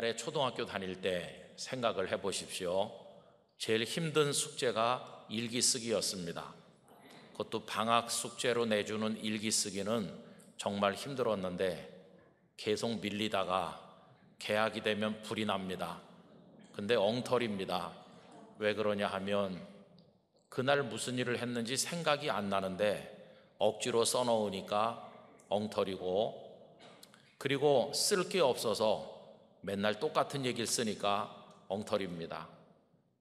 옛날에 초등학교 다닐 때 생각을 해 보십시오. 제일 힘든 숙제가 일기 쓰기였습니다. 그것도 방학 숙제로 내주는 일기 쓰기는 정말 힘들었는데 계속 밀리다가 계약이 되면 불이 납니다. 근데 엉터리입니다. 왜 그러냐 하면 그날 무슨 일을 했는지 생각이 안 나는데 억지로 써놓으니까 엉터리고 그리고 쓸 게 없어서 맨날 똑같은 얘기를 쓰니까 엉터리입니다.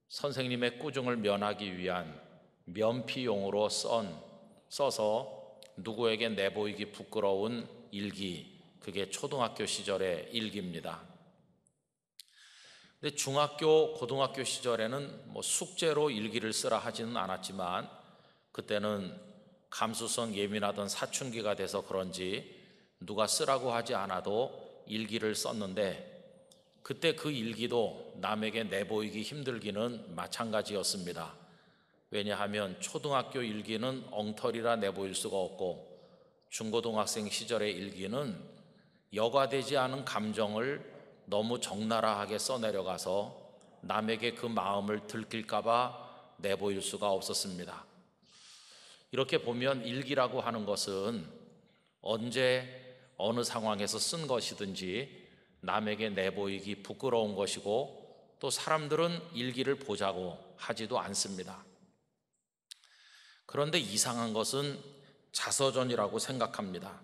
선생님의 꾸중을 면하기 위한 면피용으로 썬, 써서 누구에게 내보이기 부끄러운 일기, 그게 초등학교 시절의 일기입니다. 근데 중학교, 고등학교 시절에는 뭐 숙제로 일기를 쓰라 하지는 않았지만 그때는 감수성 예민하던 사춘기가 돼서 그런지 누가 쓰라고 하지 않아도 일기를 썼는데 그때 그 일기도 남에게 내보이기 힘들기는 마찬가지였습니다. 왜냐하면 초등학교 일기는 엉터리라 내보일 수가 없고 중고등학생 시절의 일기는 여과되지 않은 감정을 너무 적나라하게 써내려가서 남에게 그 마음을 들킬까봐 내보일 수가 없었습니다. 이렇게 보면 일기라고 하는 것은 언제 어느 상황에서 쓴 것이든지 남에게 내보이기 부끄러운 것이고 또 사람들은 일기를 보자고 하지도 않습니다. 그런데 이상한 것은 자서전이라고 생각합니다.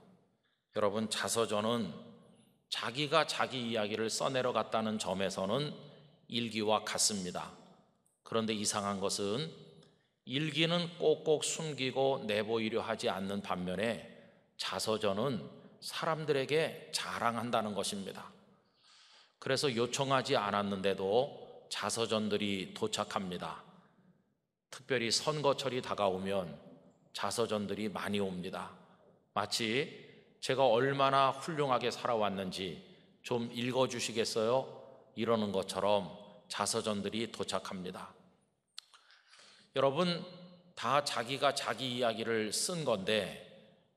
여러분, 자서전은 자기가 자기 이야기를 써내려갔다는 점에서는 일기와 같습니다. 그런데 이상한 것은 일기는 꼭꼭 숨기고 내보이려 하지 않는 반면에 자서전은 사람들에게 자랑한다는 것입니다. 그래서 요청하지 않았는데도 자서전들이 도착합니다. 특별히 선거철이 다가오면 자서전들이 많이 옵니다. 마치 제가 얼마나 훌륭하게 살아왔는지 좀 읽어주시겠어요? 이러는 것처럼 자서전들이 도착합니다. 여러분, 다 자기가 자기 이야기를 쓴 건데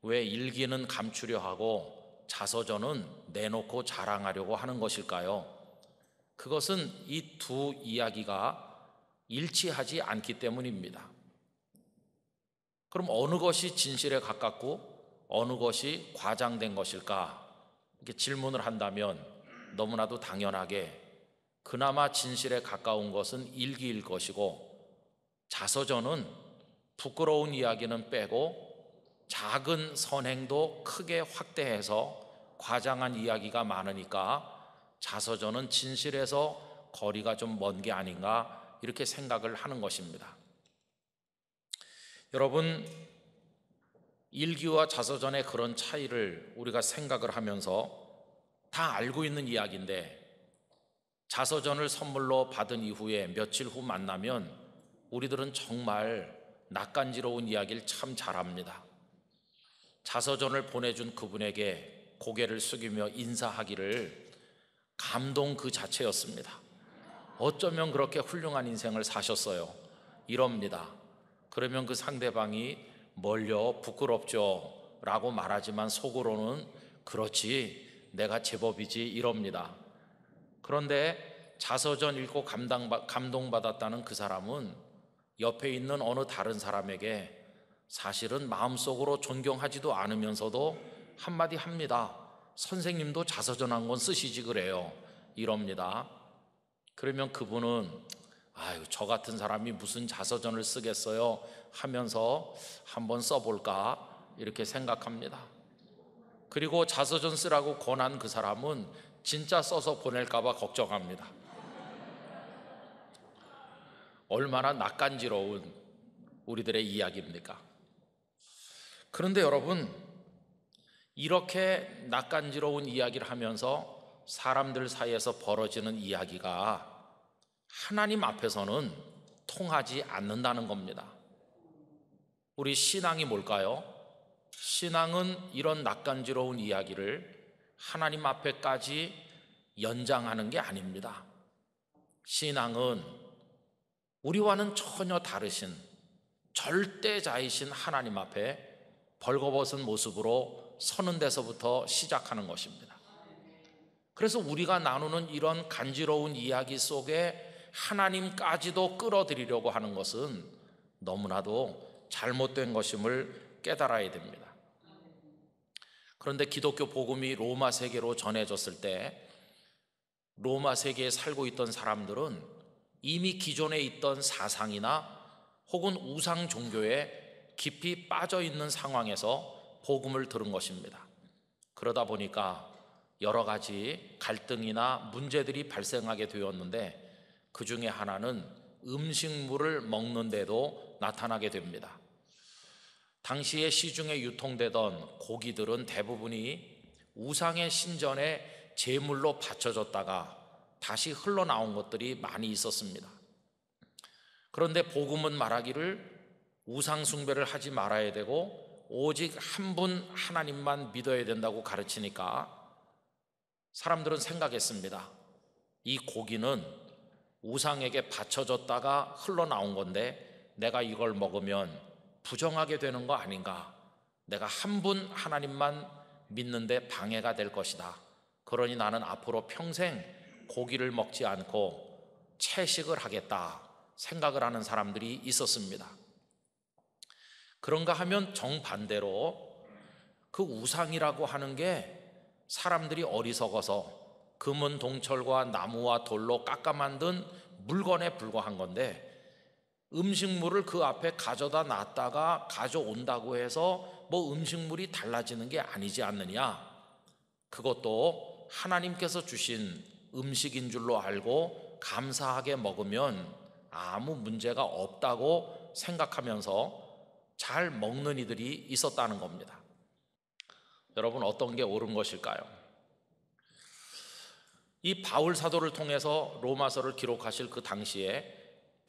왜 일기는 감추려 하고 자서전은 내놓고 자랑하려고 하는 것일까요? 그것은 이 두 이야기가 일치하지 않기 때문입니다. 그럼 어느 것이 진실에 가깝고 어느 것이 과장된 것일까? 이렇게 질문을 한다면 너무나도 당연하게 그나마 진실에 가까운 것은 일기일 것이고 자서전은 부끄러운 이야기는 빼고 작은 선행도 크게 확대해서 과장한 이야기가 많으니까 자서전은 진실에서 거리가 좀 먼 게 아닌가 이렇게 생각을 하는 것입니다. 여러분 일기와 자서전의 그런 차이를 우리가 생각을 하면서 다 알고 있는 이야기인데 자서전을 선물로 받은 이후에 며칠 후 만나면 우리들은 정말 낯간지러운 이야기를 참 잘합니다. 자서전을 보내준 그분에게 고개를 숙이며 인사하기를 감동 그 자체였습니다. 어쩌면 그렇게 훌륭한 인생을 사셨어요. 이럽니다. 그러면 그 상대방이 멀려 부끄럽죠. 라고 말하지만 속으로는 그렇지, 내가 제법이지, 이럽니다. 그런데 자서전 읽고 감당, 감동받았다는 그 사람은 옆에 있는 어느 다른 사람에게 사실은 마음속으로 존경하지도 않으면서도 한마디 합니다. 선생님도 자서전 한 권 쓰시지 그래요. 이럽니다. 그러면 그분은 아유, 저 같은 사람이 무슨 자서전을 쓰겠어요? 하면서 한번 써볼까? 이렇게 생각합니다. 그리고 자서전 쓰라고 권한 그 사람은 진짜 써서 보낼까봐 걱정합니다. 얼마나 낯간지러운 우리들의 이야기입니까? 그런데 여러분, 이렇게 낯간지러운 이야기를 하면서 사람들 사이에서 벌어지는 이야기가 하나님 앞에서는 통하지 않는다는 겁니다. 우리 신앙이 뭘까요? 신앙은 이런 낯간지러운 이야기를 하나님 앞에까지 연장하는 게 아닙니다. 신앙은 우리와는 전혀 다르신 절대자이신 하나님 앞에 벌거벗은 모습으로 서는 데서부터 시작하는 것입니다. 그래서 우리가 나누는 이런 간지러운 이야기 속에 하나님까지도 끌어들이려고 하는 것은 너무나도 잘못된 것임을 깨달아야 됩니다. 그런데 기독교 복음이 로마 세계로 전해졌을 때 로마 세계에 살고 있던 사람들은 이미 기존에 있던 사상이나 혹은 우상 종교에 깊이 빠져 있는 상황에서 복음을 들은 것입니다. 그러다 보니까 여러 가지 갈등이나 문제들이 발생하게 되었는데 그 중에 하나는 음식물을 먹는데도 나타나게 됩니다. 당시에 시중에 유통되던 고기들은 대부분이 우상의 신전에 제물로 바쳐졌다가 다시 흘러나온 것들이 많이 있었습니다. 그런데 복음은 말하기를 우상숭배를 하지 말아야 되고 오직 한 분 하나님만 믿어야 된다고 가르치니까 사람들은 생각했습니다. 이 고기는 우상에게 바쳐졌다가 흘러나온 건데 내가 이걸 먹으면 부정하게 되는 거 아닌가. 내가 한 분 하나님만 믿는데 방해가 될 것이다. 그러니 나는 앞으로 평생 고기를 먹지 않고 채식을 하겠다 생각을 하는 사람들이 있었습니다. 그런가 하면 정반대로 그 우상이라고 하는 게 사람들이 어리석어서 금은 동철과 나무와 돌로 깎아 만든 물건에 불과한 건데 음식물을 그 앞에 가져다 놨다가 가져온다고 해서 뭐 음식물이 달라지는 게 아니지 않느냐. 그것도 하나님께서 주신 음식인 줄로 알고 감사하게 먹으면 아무 문제가 없다고 생각하면서 잘 먹는 이들이 있었다는 겁니다. 여러분 어떤 게 옳은 것일까요? 이 바울 사도를 통해서 로마서를 기록하실 그 당시에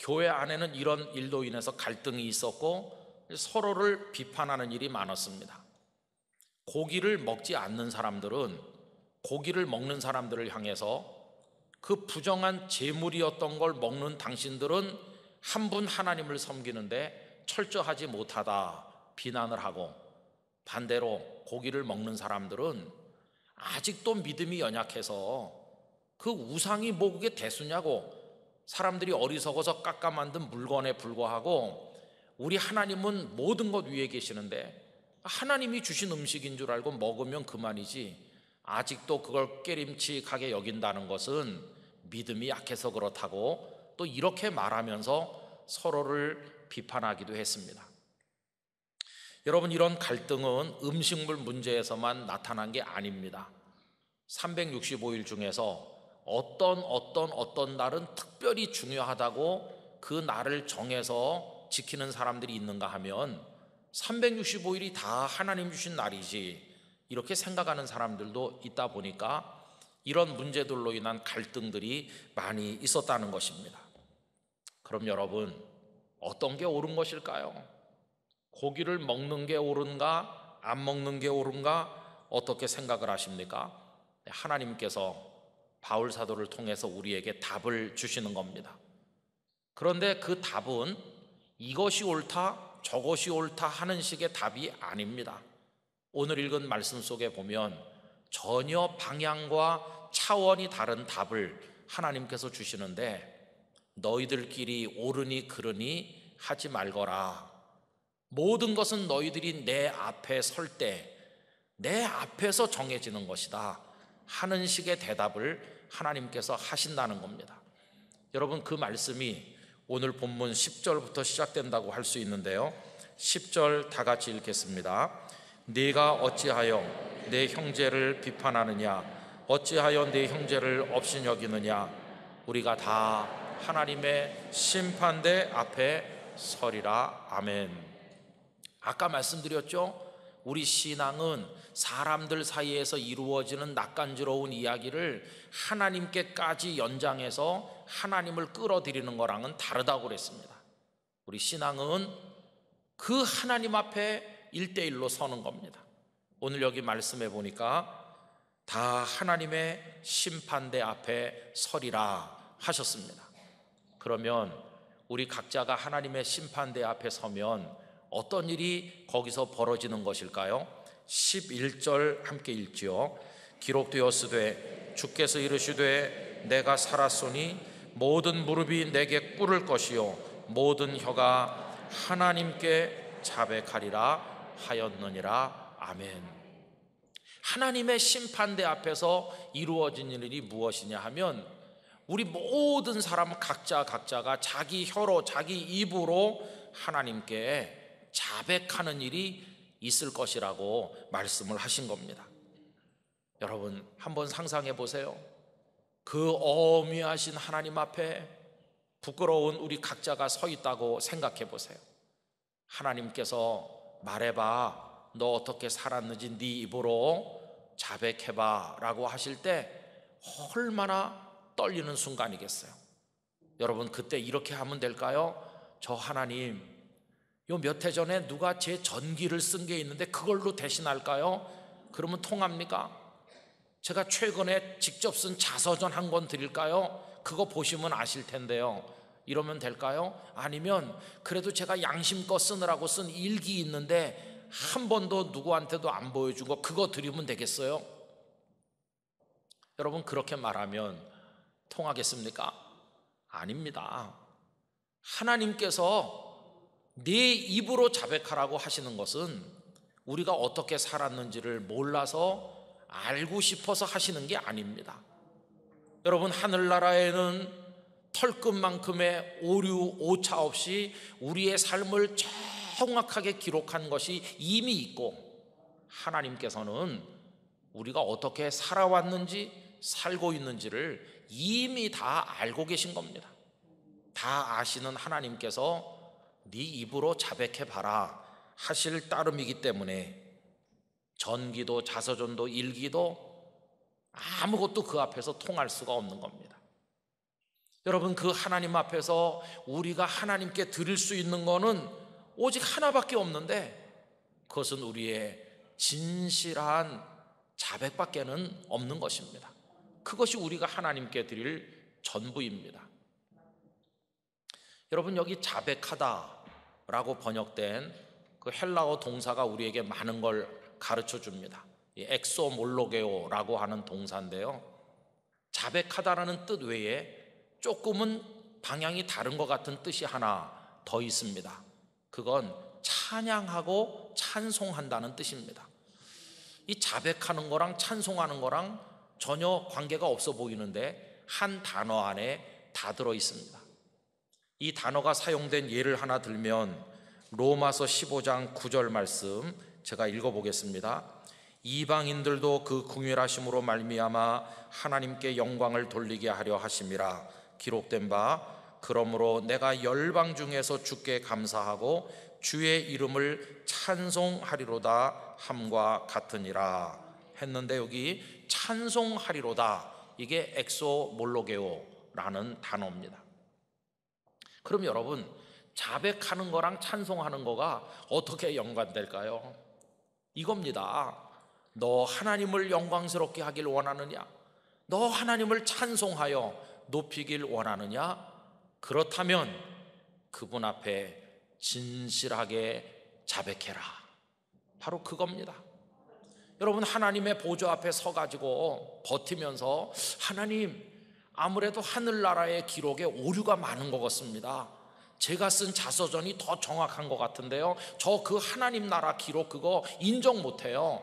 교회 안에는 이런 일도 인해서 갈등이 있었고 서로를 비판하는 일이 많았습니다. 고기를 먹지 않는 사람들은 고기를 먹는 사람들을 향해서 그 부정한 재물이었던 걸 먹는 당신들은 한 분 하나님을 섬기는데 철저하지 못하다 비난을 하고 반대로 고기를 먹는 사람들은 아직도 믿음이 연약해서 그 우상이 뭐 그게 대수냐고 사람들이 어리석어서 깎아 만든 물건에 불과하고 우리 하나님은 모든 것 위에 계시는데 하나님이 주신 음식인 줄 알고 먹으면 그만이지 아직도 그걸 깨림칙하게 여긴다는 것은 믿음이 약해서 그렇다고 또 이렇게 말하면서 서로를 비판하기도 했습니다. 여러분 이런 갈등은 음식물 문제에서만 나타난 게 아닙니다. 365일 중에서 어떤 어떤 어떤 날은 특별히 중요하다고 그 날을 정해서 지키는 사람들이 있는가 하면 365일이 다 하나님 주신 날이지 이렇게 생각하는 사람들도 있다 보니까 이런 문제들로 인한 갈등들이 많이 있었다는 것입니다. 그럼 여러분 어떤 게 옳은 것일까요? 고기를 먹는 게 옳은가? 안 먹는 게 옳은가? 어떻게 생각을 하십니까? 네, 하나님께서 바울 사도를 통해서 우리에게 답을 주시는 겁니다. 그런데 그 답은 이것이 옳다, 저것이 옳다 하는 식의 답이 아닙니다. 오늘 읽은 말씀 속에 보면 전혀 방향과 차원이 다른 답을 하나님께서 주시는데 너희들끼리 오르니 그러니 하지 말거라. 모든 것은 너희들이 내 앞에 설 때, 내 앞에서 정해지는 것이다. 하는 식의 대답을 하나님께서 하신다는 겁니다. 여러분, 그 말씀이 오늘 본문 10절부터 시작된다고 할 수 있는데요. 10절 다 같이 읽겠습니다. 네가 어찌하여 내 형제를 비판하느냐? 어찌하여 내 형제를 없신여기느냐 우리가 다 하나님의 심판대 앞에 서리라. 아멘. 아까 말씀드렸죠? 우리 신앙은 사람들 사이에서 이루어지는 낯간지러운 이야기를 하나님께까지 연장해서 하나님을 끌어들이는 거랑은 다르다고 그랬습니다. 우리 신앙은 그 하나님 앞에 일대일로 서는 겁니다. 오늘 여기 말씀해 보니까 다 하나님의 심판대 앞에 서리라 하셨습니다. 그러면 우리 각자가 하나님의 심판대 앞에 서면 어떤 일이 거기서 벌어지는 것일까요? 11절 함께 읽지요. 기록되었으되 주께서 이르시되 내가 살았소니 모든 무릎이 내게 꿇을 것이요 모든 혀가 하나님께 자백하리라 하였느니라 아멘. 하나님의 심판대 앞에서 이루어진 일이 무엇이냐 하면 우리 모든 사람 각자 각자가 자기 혀로 자기 입으로 하나님께 자백하는 일이 있을 것이라고 말씀을 하신 겁니다. 여러분 한번 상상해 보세요. 그 어미하신 하나님 앞에 부끄러운 우리 각자가 서 있다고 생각해 보세요. 하나님께서 말해봐 너 어떻게 살았는지 네 입으로 자백해봐라고 하실 때 얼마나 떨리는 순간이겠어요. 여러분, 그때 이렇게 하면 될까요? 저 하나님, 요 몇 해 전에 누가 제 전기를 쓴 게 있는데 그걸로 대신할까요? 그러면 통합니까? 제가 최근에 직접 쓴 자서전 한 권 드릴까요? 그거 보시면 아실 텐데요. 이러면 될까요? 아니면 그래도 제가 양심껏 쓰느라고 쓴 일기 있는데 한 번도 누구한테도 안 보여준 거 그거 드리면 되겠어요? 여러분 그렇게 말하면 통하겠습니까? 아닙니다. 하나님께서 네 입으로 자백하라고 하시는 것은 우리가 어떻게 살았는지를 몰라서 알고 싶어서 하시는 게 아닙니다. 여러분, 하늘나라에는 털끝만큼의 오류, 오차 없이 우리의 삶을 정확하게 기록한 것이 이미 있고, 하나님께서는 우리가 어떻게 살아왔는지, 살고 있는지를 이미 다 알고 계신 겁니다. 다 아시는 하나님께서 네 입으로 자백해 봐라 하실 따름이기 때문에 전기도 자서전도 일기도 아무것도 그 앞에서 통할 수가 없는 겁니다. 여러분 그 하나님 앞에서 우리가 하나님께 드릴 수 있는 거는 오직 하나밖에 없는데 그것은 우리의 진실한 자백밖에는 없는 것입니다. 그것이 우리가 하나님께 드릴 전부입니다. 여러분 여기 자백하다라고 번역된 그 헬라어 동사가 우리에게 많은 걸 가르쳐 줍니다. 엑소몰로게오라고 하는 동사인데요. 자백하다라는 뜻 외에 조금은 방향이 다른 것 같은 뜻이 하나 더 있습니다. 그건 찬양하고 찬송한다는 뜻입니다. 이 자백하는 거랑 찬송하는 거랑 전혀 관계가 없어 보이는데 한 단어 안에 다 들어 있습니다. 이 단어가 사용된 예를 하나 들면 로마서 15장 9절 말씀 제가 읽어 보겠습니다. 이방인들도 그 궁휼하심으로 말미암아 하나님께 영광을 돌리게 하려 하심이라 기록된 바 그러므로 내가 열방 중에서 주께 감사하고 주의 이름을 찬송하리로다 함과 같으니라 했는데 여기 찬송하리로다. 이게 엑소몰로게오라는 단어입니다. 그럼 여러분 자백하는 거랑 찬송하는 거가 어떻게 연관될까요? 이겁니다. 너 하나님을 영광스럽게 하길 원하느냐? 너 하나님을 찬송하여 높이길 원하느냐? 그렇다면 그분 앞에 진실하게 자백해라. 바로 그겁니다. 여러분 하나님의 보조 앞에 서 가지고 버티면서 하나님 아무래도 하늘나라의 기록에 오류가 많은 것 같습니다. 제가 쓴 자서전이 더 정확한 것 같은데요. 저 그 하나님 나라 기록 그거 인정 못 해요.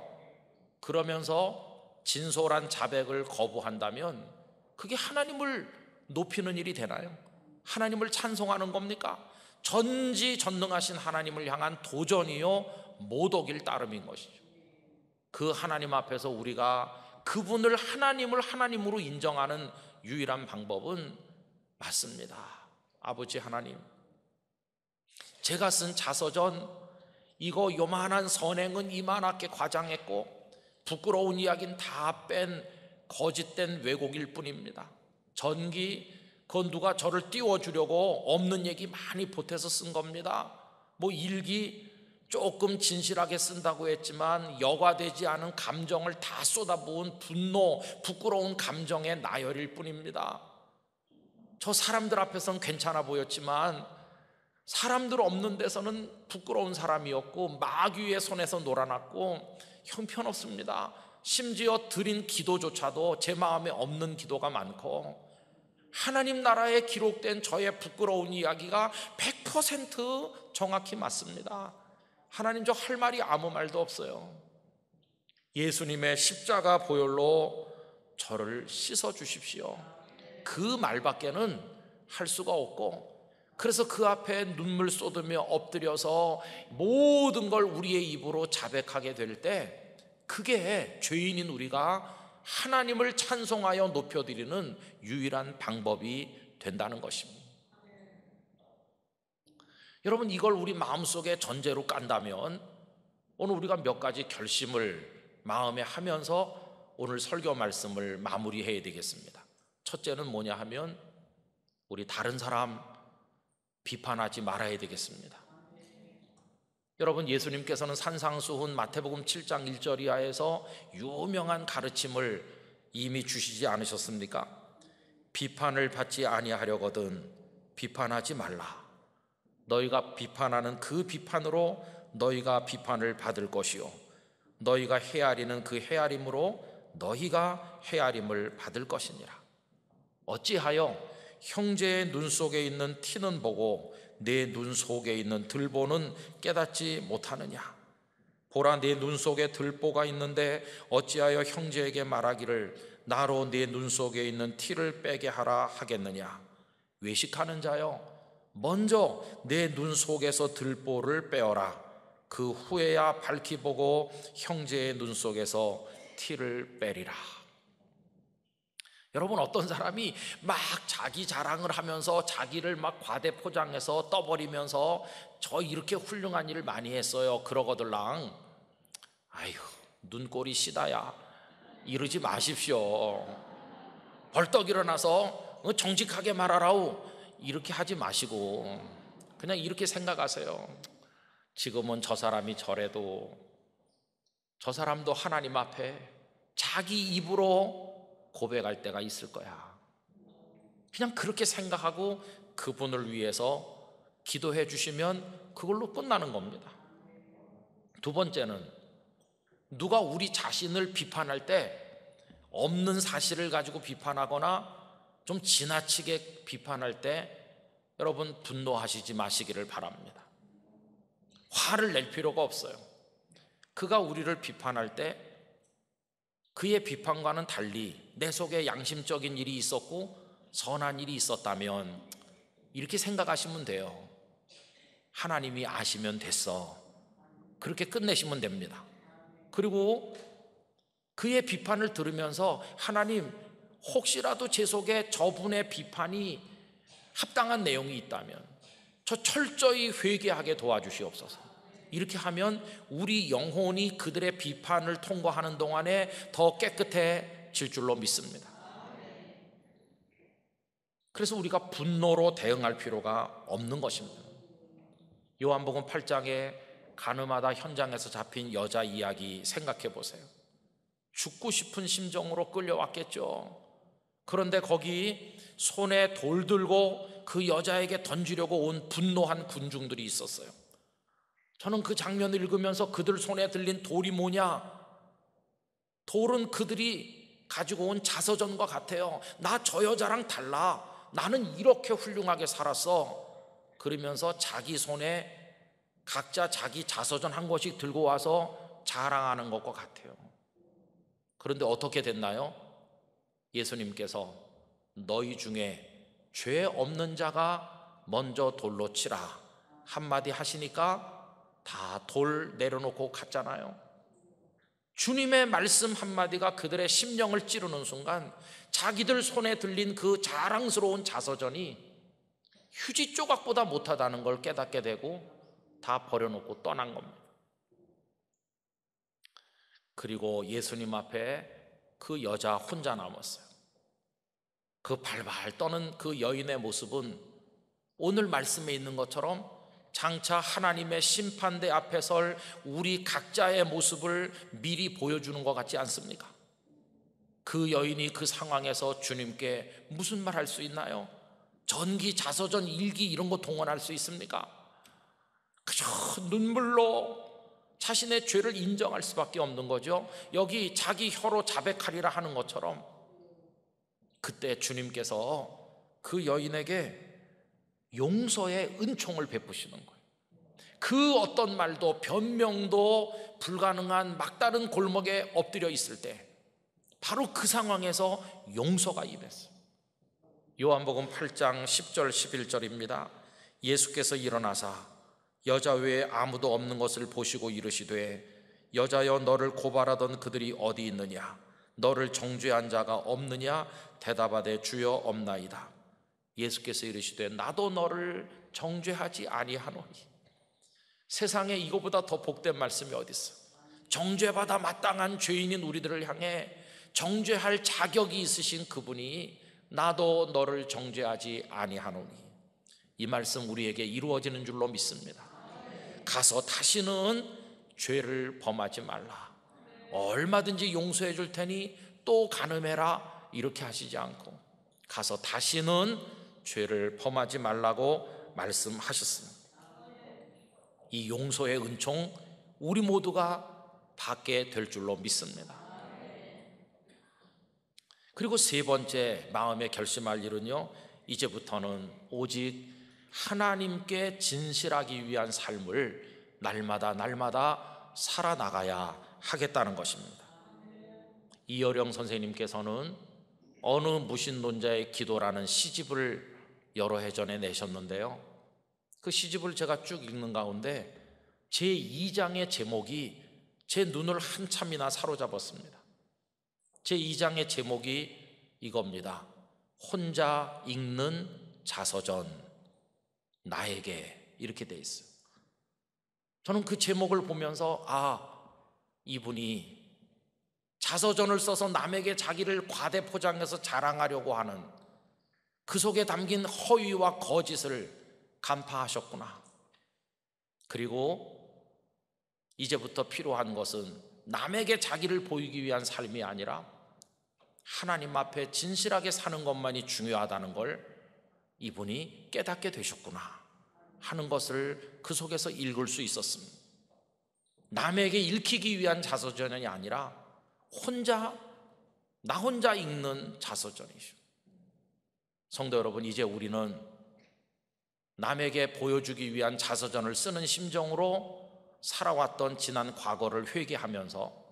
그러면서 진솔한 자백을 거부한다면 그게 하나님을 높이는 일이 되나요? 하나님을 찬송하는 겁니까? 전지전능하신 하나님을 향한 도전이요 모독일 따름인 것이죠. 그 하나님 앞에서 우리가 그분을 하나님을 하나님으로 인정하는 유일한 방법은 맞습니다. 아버지 하나님. 제가 쓴 자서전 이거 요만한 선행은 이만하게 과장했고 부끄러운 이야기는 다 뺀 거짓된 왜곡일 뿐입니다. 전기 그건 누가 저를 띄워주려고 없는 얘기 많이 보태서 쓴 겁니다. 뭐 일기 조금 진실하게 쓴다고 했지만 여과되지 않은 감정을 다 쏟아부은 분노, 부끄러운 감정의 나열일 뿐입니다. 저 사람들 앞에서는 괜찮아 보였지만 사람들 없는 데서는 부끄러운 사람이었고 마귀의 손에서 놀아났고 형편없습니다. 심지어 드린 기도조차도 제 마음에 없는 기도가 많고 하나님 나라에 기록된 저의 부끄러운 이야기가 100% 정확히 맞습니다. 하나님 저 할 말이 아무 말도 없어요. 예수님의 십자가 보혈로 저를 씻어 주십시오. 그 말밖에는 할 수가 없고 그래서 그 앞에 눈물 쏟으며 엎드려서 모든 걸 우리의 입으로 자백하게 될 때 그게 죄인인 우리가 하나님을 찬송하여 높여드리는 유일한 방법이 된다는 것입니다. 여러분 이걸 우리 마음속에 전제로 깐다면 오늘 우리가 몇 가지 결심을 마음에 하면서 오늘 설교 말씀을 마무리해야 되겠습니다. 첫째는 뭐냐 하면 우리 다른 사람 비판하지 말아야 되겠습니다. 여러분 예수님께서는 산상수훈 마태복음 7장 1절 이하에서 유명한 가르침을 이미 주시지 않으셨습니까? 비판을 받지 아니하려거든 비판하지 말라. 너희가 비판하는 그 비판으로 너희가 비판을 받을 것이요 너희가 헤아리는 그 헤아림으로 너희가 헤아림을 받을 것이니라 어찌하여 형제의 눈 속에 있는 티는 보고 내 눈 속에 있는 들보는 깨닫지 못하느냐 보라 내 눈 속에 들보가 있는데 어찌하여 형제에게 말하기를 나로 내 눈 속에 있는 티를 빼게 하라 하겠느냐 외식하는 자여 먼저 내 눈 속에서 들보를 빼어라. 그 후에야 밝히 보고 형제의 눈 속에서 티를 빼리라. 여러분 어떤 사람이 막 자기 자랑을 하면서 자기를 막 과대 포장해서 떠버리면서 저 이렇게 훌륭한 일을 많이 했어요. 그러거들랑 아휴 눈꼬리 시다야 이러지 마십시오. 벌떡 일어나서 어, 정직하게 말하라우. 이렇게 하지 마시고 그냥 이렇게 생각하세요. 지금은 저 사람이 저래도 저 사람도 하나님 앞에 자기 입으로 고백할 때가 있을 거야. 그냥 그렇게 생각하고 그분을 위해서 기도해 주시면 그걸로 끝나는 겁니다. 두 번째는 누가 우리 자신을 비판할 때 없는 사실을 가지고 비판하거나 좀 지나치게 비판할 때 여러분 분노하시지 마시기를 바랍니다. 화를 낼 필요가 없어요. 그가 우리를 비판할 때 그의 비판과는 달리 내 속에 양심적인 일이 있었고 선한 일이 있었다면 이렇게 생각하시면 돼요. 하나님이 아시면 됐어. 그렇게 끝내시면 됩니다. 그리고 그의 비판을 들으면서 하나님 혹시라도 제 속에 저분의 비판이 합당한 내용이 있다면 저 철저히 회개하게 도와주시옵소서. 이렇게 하면 우리 영혼이 그들의 비판을 통과하는 동안에 더 깨끗해질 줄로 믿습니다. 그래서 우리가 분노로 대응할 필요가 없는 것입니다. 요한복음 8장에 가늠하다 현장에서 잡힌 여자 이야기 생각해 보세요. 죽고 싶은 심정으로 끌려왔겠죠. 그런데 거기 손에 돌 들고 그 여자에게 던지려고 온 분노한 군중들이 있었어요. 저는 그 장면을 읽으면서 그들 손에 들린 돌이 뭐냐? 돌은 그들이 가지고 온 자서전과 같아요. 나 저 여자랑 달라. 나는 이렇게 훌륭하게 살았어. 그러면서 자기 손에 각자 자기 자서전 한 권씩 들고 와서 자랑하는 것과 같아요. 그런데 어떻게 됐나요? 예수님께서 너희 중에 죄 없는 자가 먼저 돌로 치라 한마디 하시니까 다 돌 내려놓고 갔잖아요. 주님의 말씀 한마디가 그들의 심령을 찌르는 순간 자기들 손에 들린 그 자랑스러운 자서전이 휴지 조각보다 못하다는 걸 깨닫게 되고 다 버려놓고 떠난 겁니다. 그리고 예수님 앞에 그 여자 혼자 남았어요. 그 발발 떠는 그 여인의 모습은 오늘 말씀에 있는 것처럼 장차 하나님의 심판대 앞에 설 우리 각자의 모습을 미리 보여주는 것 같지 않습니까? 그 여인이 그 상황에서 주님께 무슨 말 할 수 있나요? 전기, 자서전, 일기 이런 거 동원할 수 있습니까? 그저 눈물로 자신의 죄를 인정할 수밖에 없는 거죠. 여기 자기 혀로 자백하리라 하는 것처럼 그때 주님께서 그 여인에게 용서의 은총을 베푸시는 거예요. 그 어떤 말도 변명도 불가능한 막다른 골목에 엎드려 있을 때 바로 그 상황에서 용서가 임했어요. 요한복음 8장 10절 11절입니다. 예수께서 일어나사 여자 외에 아무도 없는 것을 보시고 이르시되 여자여 너를 고발하던 그들이 어디 있느냐 너를 정죄한 자가 없느냐 대답하되 주여 없나이다 예수께서 이르시되 나도 너를 정죄하지 아니하노니 세상에 이거보다 더 복된 말씀이 어디 있어 정죄받아 마땅한 죄인인 우리들을 향해 정죄할 자격이 있으신 그분이 나도 너를 정죄하지 아니하노니 이 말씀 우리에게 이루어지는 줄로 믿습니다 가서 다시는 죄를 범하지 말라 얼마든지 용서해 줄 테니 또 가늠해라 이렇게 하시지 않고 가서 다시는 죄를 범하지 말라고 말씀하셨습니다. 이 용서의 은총 우리 모두가 받게 될 줄로 믿습니다. 그리고 세 번째 마음의 결심할 일은요. 이제부터는 오직 하나님께 진실하기 위한 삶을 날마다 날마다 살아나가야 하겠다는 것입니다. 이여령 선생님께서는 어느 무신론자의 기도라는 시집을 여러 해 전에 내셨는데요. 그 시집을 제가 쭉 읽는 가운데 제 2장의 제목이 제 눈을 한참이나 사로잡았습니다. 제 2장의 제목이 이겁니다. 혼자 읽는 자서전 나에게 이렇게 돼 있어요. 저는 그 제목을 보면서 아 이분이 자서전을 써서 남에게 자기를 과대 포장해서 자랑하려고 하는 그 속에 담긴 허위와 거짓을 간파하셨구나. 그리고 이제부터 필요한 것은 남에게 자기를 보이기 위한 삶이 아니라 하나님 앞에 진실하게 사는 것만이 중요하다는 걸 이분이 깨닫게 되셨구나 하는 것을 그 속에서 읽을 수 있었습니다. 남에게 읽히기 위한 자서전이 아니라 혼자 나 혼자 읽는 자서전이죠. 성도 여러분 이제 우리는 남에게 보여주기 위한 자서전을 쓰는 심정으로 살아왔던 지난 과거를 회개하면서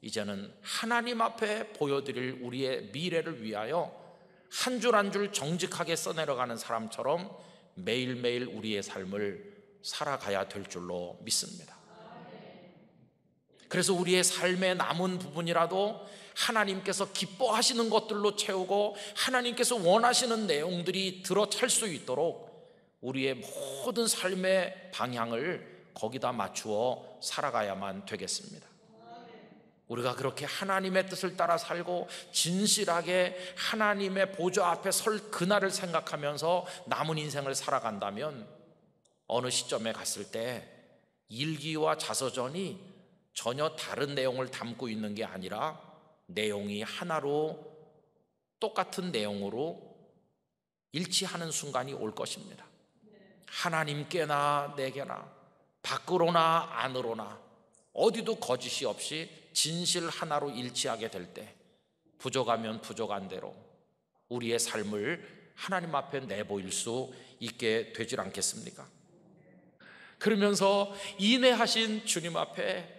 이제는 하나님 앞에 보여드릴 우리의 미래를 위하여 한 줄 한 줄 정직하게 써내려가는 사람처럼 매일매일 우리의 삶을 살아가야 될 줄로 믿습니다. 그래서 우리의 삶의 남은 부분이라도 하나님께서 기뻐하시는 것들로 채우고 하나님께서 원하시는 내용들이 들어찰 수 있도록 우리의 모든 삶의 방향을 거기다 맞추어 살아가야만 되겠습니다. 우리가 그렇게 하나님의 뜻을 따라 살고 진실하게 하나님의 보좌 앞에 설 그날을 생각하면서 남은 인생을 살아간다면 어느 시점에 갔을 때 일기와 자서전이 전혀 다른 내용을 담고 있는 게 아니라 내용이 하나로 똑같은 내용으로 일치하는 순간이 올 것입니다. 하나님께나 내게나 밖으로나 안으로나 어디도 거짓이 없이 진실 하나로 일치하게 될 때 부족하면 부족한 대로 우리의 삶을 하나님 앞에 내보일 수 있게 되질 않겠습니까? 그러면서 인내하신 주님 앞에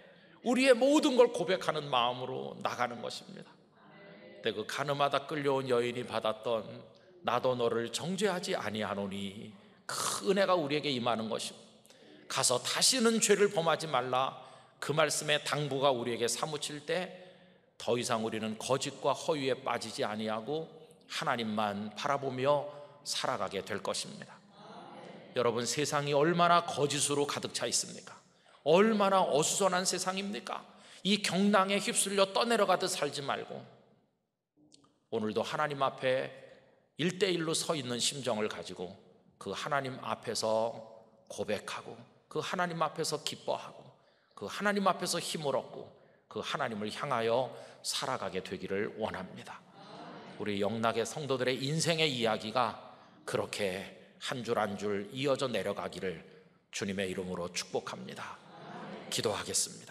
우리의 모든 걸 고백하는 마음으로 나가는 것입니다. 근그 가늠하다 끌려온 여인이 받았던 나도 너를 정죄하지 아니하노니 큰 은혜가 우리에게 임하는 것이고 가서 다시는 죄를 범하지 말라 그 말씀의 당부가 우리에게 사무칠 때 더 이상 우리는 거짓과 허위에 빠지지 아니하고 하나님만 바라보며 살아가게 될 것입니다. 여러분 세상이 얼마나 거짓으로 가득 차 있습니까? 얼마나 어수선한 세상입니까? 이 경랑에 휩쓸려 떠내려가듯 살지 말고 오늘도 하나님 앞에 일대일로서 있는 심정을 가지고 그 하나님 앞에서 고백하고 그 하나님 앞에서 기뻐하고 그 하나님 앞에서 힘을 얻고 그 하나님을 향하여 살아가게 되기를 원합니다. 우리 영락의 성도들의 인생의 이야기가 그렇게 한 줄 한 줄 이어져 내려가기를 주님의 이름으로 축복합니다. 기도하겠습니다.